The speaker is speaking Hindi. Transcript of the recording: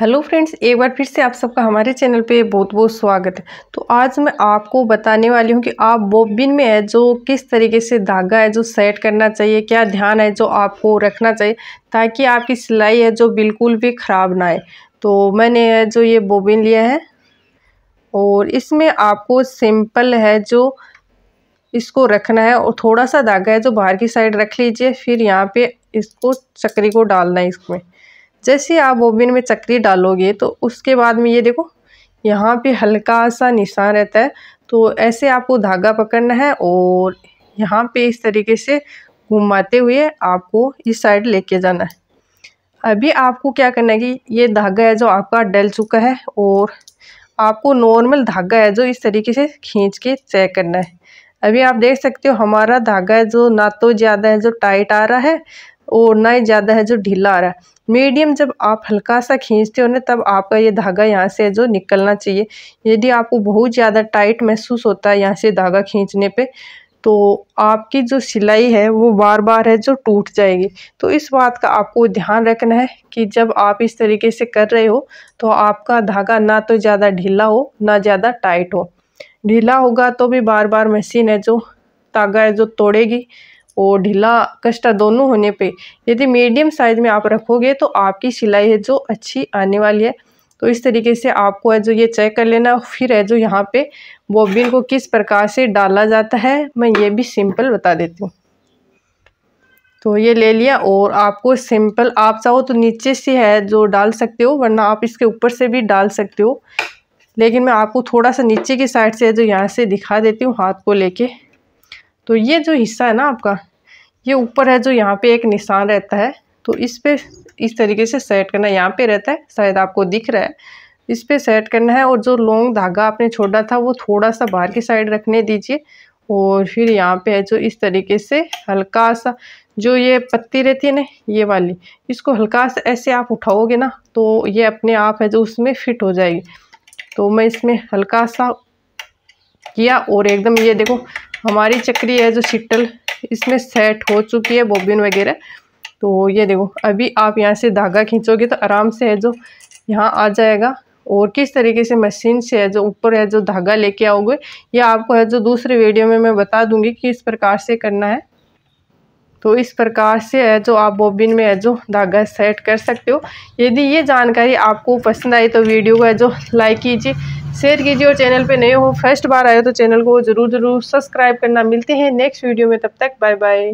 हेलो फ्रेंड्स एक बार फिर से आप सबका हमारे चैनल पे बहुत बहुत स्वागत है तो आज मैं आपको बताने वाली हूँ कि आप बॉबिन में है जो किस तरीके से धागा है जो सेट करना चाहिए क्या ध्यान है जो आपको रखना चाहिए ताकि आपकी सिलाई है जो बिल्कुल भी ख़राब ना आए तो मैंने जो ये बॉबिन लिया है और इसमें आपको सिंपल है जो इसको रखना है और थोड़ा सा धागा है जो बाहर की साइड रख लीजिए फिर यहाँ पर इसको चक्री को डालना है इसमें जैसे आप बोबिन में चक्री डालोगे तो उसके बाद में ये देखो यहाँ पे हल्का सा निशान रहता है तो ऐसे आपको धागा पकड़ना है और यहाँ पे इस तरीके से घुमाते हुए आपको इस साइड लेके जाना है अभी आपको क्या करना है कि ये धागा है जो आपका डल चुका है और आपको नॉर्मल धागा है जो इस तरीके से खींच के चेक करना है अभी आप देख सकते हो हमारा धागा है जो ना तो ज़्यादा है जो टाइट आ रहा है और ना ही ज़्यादा है जो ढीला आ रहा है मीडियम जब आप हल्का सा खींचते हो ना तब आपका ये धागा यहाँ से जो निकलना चाहिए यदि आपको बहुत ज़्यादा टाइट महसूस होता है यहाँ से धागा खींचने पे तो आपकी जो सिलाई है वो बार बार है जो टूट जाएगी तो इस बात का आपको ध्यान रखना है कि जब आप इस तरीके से कर रहे हो तो आपका धागा ना तो ज़्यादा ढीला हो ना ज़्यादा टाइट हो ढीला होगा तो भी बार बार मशीन है जो धागा है जो तोड़ेगी और ढीला कष्टा दोनों होने पे यदि मीडियम साइज़ में आप रखोगे तो आपकी सिलाई है जो अच्छी आने वाली है तो इस तरीके से आपको है जो ये चेक कर लेना फिर है जो यहाँ पे बॉबिन को किस प्रकार से डाला जाता है मैं ये भी सिंपल बता देती हूँ तो ये ले लिया और आपको सिंपल आप चाहो तो नीचे से है जो डाल सकते हो वरना आप इसके ऊपर से भी डाल सकते हो लेकिन मैं आपको थोड़ा सा नीचे की साइड से है जो यहाँ से दिखा देती हूँ हाथ को लेके तो ये जो हिस्सा है ना आपका ये ऊपर है जो यहाँ पे एक निशान रहता है तो इस पर इस तरीके से सेट करना यहाँ पे रहता है शायद आपको दिख रहा है इस पर सेट करना है और जो लॉन्ग धागा आपने छोड़ा था वो थोड़ा सा बाहर की साइड रखने दीजिए और फिर यहाँ पे है जो इस तरीके से हल्का सा जो ये पत्ती रहती है ना ये वाली इसको हल्का सा ऐसे आप उठाओगे ना तो ये अपने आप है जो उसमें फिट हो जाएगी तो मैं इसमें हल्का सा किया और एकदम ये देखो हमारी चक्री है जो सिटल इसमें सेट हो चुकी है बॉबिन वगैरह तो ये देखो अभी आप यहाँ से धागा खींचोगे तो आराम से है जो यहाँ आ जाएगा और किस तरीके से मशीन से है जो ऊपर है जो धागा लेके आओगे ये आपको है जो दूसरे वीडियो में मैं बता दूंगी कि इस प्रकार से करना है तो इस प्रकार से है जो आप बॉबिन में है जो धागा सेट कर सकते हो यदि ये जानकारी आपको पसंद आई तो वीडियो को है जो लाइक कीजिए शेयर कीजिए और चैनल पे नए हो फर्स्ट बार आए हो तो चैनल को ज़रूर ज़रूर सब्सक्राइब करना मिलते हैं नेक्स्ट वीडियो में तब तक बाय बाय